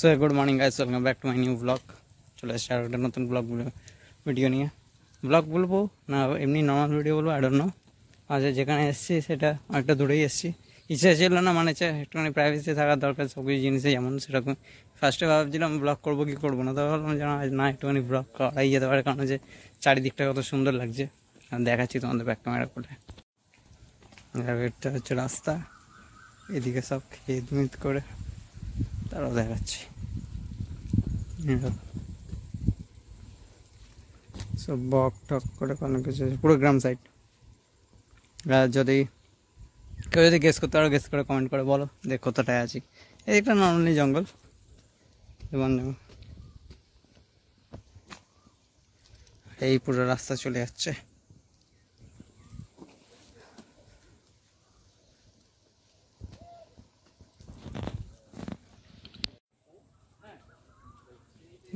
so good morning guys welcome back to my new vlog চলে এসেছে আর একটা নতুন ব্লগ ভিডিও নিয়ে ব্লগ বলবো না এমনি নর্মাল ভিডিও বলবো আডর নো আচ্ছা যেখানে এসছি সেটা অনেকটা দূরেই এসছি ইচ্ছা ছিল না মানে একটুখানি প্রাইভেসি থাকার দরকার সব কিছু জিনিসে যেমন সেরকম ফার্স্টে ভাবছিলাম ব্লগ করবো কি করবো না তো ভাবলাম আজ না একটুখানি ব্লগ করাই যেতে পারে কারণ যে চারিদিকটা কত সুন্দর লাগছে দেখাচ্ছি তোমাদের ব্যাক ক্যামেরা করে হচ্ছে রাস্তা এদিকে সব খেত করে তারাও দেখাচ্ছি সব বক টক করে কোনো কিছু পুরো গ্রাম সাইড আর যদি কেউ যদি গেস করতে পারো গেস করে কমেন্ট করে বলো দেখ কতটায় আছি এই একটা নর্মালি জঙ্গল এবং এই পুরো রাস্তা চলে যাচ্ছে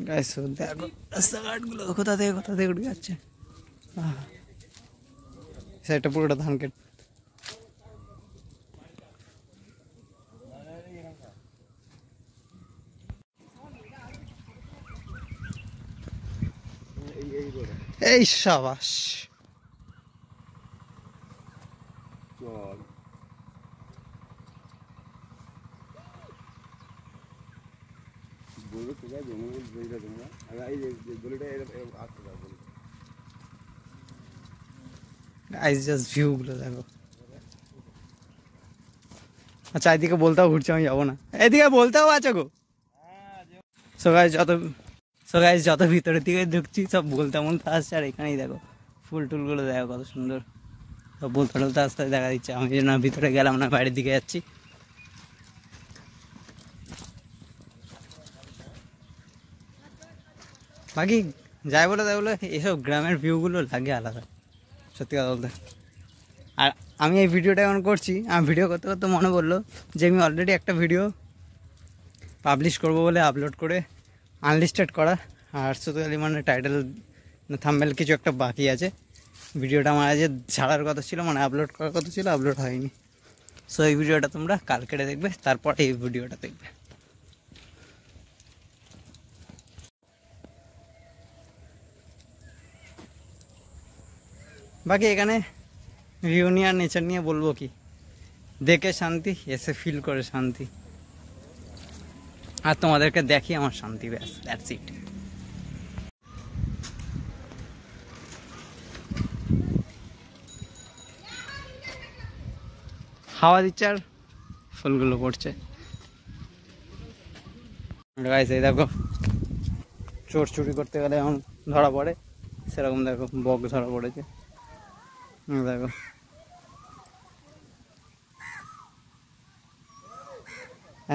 রাস্তাঘাটগুলো কোথা থেকে কোথা থেকে উঠে যাচ্ছে সেটা পুরোটা এই সাবাস চল বুলক যায় গোমূলক বইরা যাম না আর আই যে বুলটা এরকম আসছে গেল गाइस जस्ट व्यू গুলো লাগো আচ্ছা এইদিকে বলতা ঘুর ちゃう যাব না এইদিকে বলতাও আসক সো गाइस আপাতত সো गाइस যত ভিতরে দিকে দুঃখছি সব বলতা মন तास চার এখানেই দেখো ফুল টুল গুলো দেখো কত সুন্দর সব বলতা দতা আসতা দেখা দিছে আমি না ভিতরে গেলাম না বাইরের দিকে আসছি বাকি যাই বলে তাই বলে এসব গ্রামের ভিউগুলো লাগে আলাদা সত্যি কথা বলতে আর আমি এই ভিডিওটা এখন করছি আমি ভিডিও করতে করতে মনে পড়লো যে আমি অলরেডি একটা ভিডিও পাবলিশ করব বলে আপলোড করে আনলিস্টেড করা আর সত্যি মানে টাইটেল থাম্বেল কিছু একটা বাকি আছে ভিডিওটা আমার আজ ছাড়ার কথা ছিল মানে আপলোড করার কথা ছিল আপলোড হয়নি সো এই ভিডিওটা তোমরা কালকেটে দেখবে তারপর এই ভিডিওটা দেখবে বাকি এখানে রিউনিয়ার নেচার নিয়ে বলবো কি দেখে শান্তি এসে ফিল করে শান্তি আর তোমাদেরকে দেখি আমার শান্তি ব্যাস দ্যাটস ইট হাওয়া দিচ্ছে আর ফুলগুলো পড়ছে দেখো চোর চুরি করতে গেলে এখন ধরা পড়ে সেরকম দেখো বক ধরা পড়েছে দেখো ah,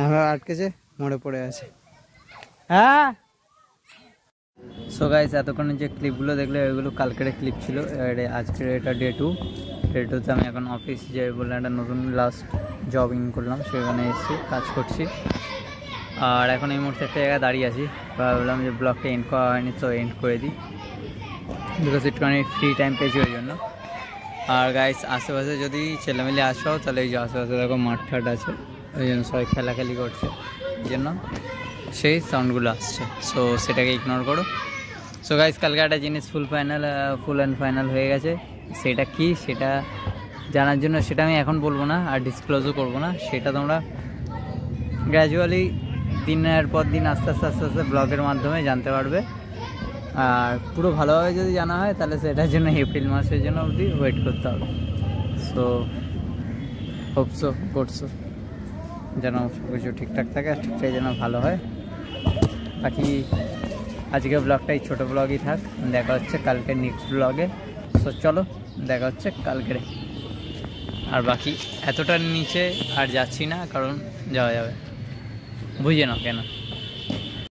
আমরা আটকেছে মরে পড়ে আছে হ্যাঁ সো গাইস এতক্ষণে যে ক্লিপগুলো দেখলে ওইগুলো কালকের ক্লিপ ছিল আজকের এটা ডে টু ডে টুতে আমি এখন অফিস যাই বললাম একটা নতুন লাস্ট জব ইন করলাম সেখানে এসেছি কাজ করছি আর এখন এই মুহূর্তে একটা জায়গায় দাঁড়িয়ে আছি ভাবলাম যে ব্লগটা এন্ড করা হয়নি তো এন্ড করে দিই বিকজ একটুখানি ফ্রি টাইম পেয়েছি ওই জন্য আর গাইস আশেপাশে যদি ছেলেমেলে আসো তাহলে এই যে আশেপাশে দেখো মাঠ ঠাট আছে ওই জন্য সবাই খেলাখেলি করছে এই জন্য সেই সাউন্ডগুলো আসছে সো সেটাকে ইগনোর করো সো গাইস কালকে একটা জিনিস full final full and final হয়ে গেছে সেটা কি সেটা জানার জন্য সেটা আমি এখন বলবো না আর ডিসক্লোজও করবো না সেটা তোমরা গ্র্যাজুয়ালি দিনের পর দিন আস্তে আস্তে আস্তে আস্তে ব্লগের মাধ্যমে জানতে পারবে আর পুরো ভালোভাবে যদি জানা হয় তাহলে সেটার জন্য এপ্রিল মাসের জন্য অবধি ওয়েট করতে হবে সো হোপসো করছো যেন সবকিছু কিছু ঠিকঠাক থাকে আর ঠিকঠাক যেন ভালো হয় বাকি আজকে ব্লগটা এই ছোটো ব্লগই থাক দেখা হচ্ছে কালকে নেক্সট ব্লগে সো চলো দেখা হচ্ছে কালকের আর বাকি এতটার নিচে আর যাচ্ছি না কারণ যাওয়া যাবে বুঝে নাও কেন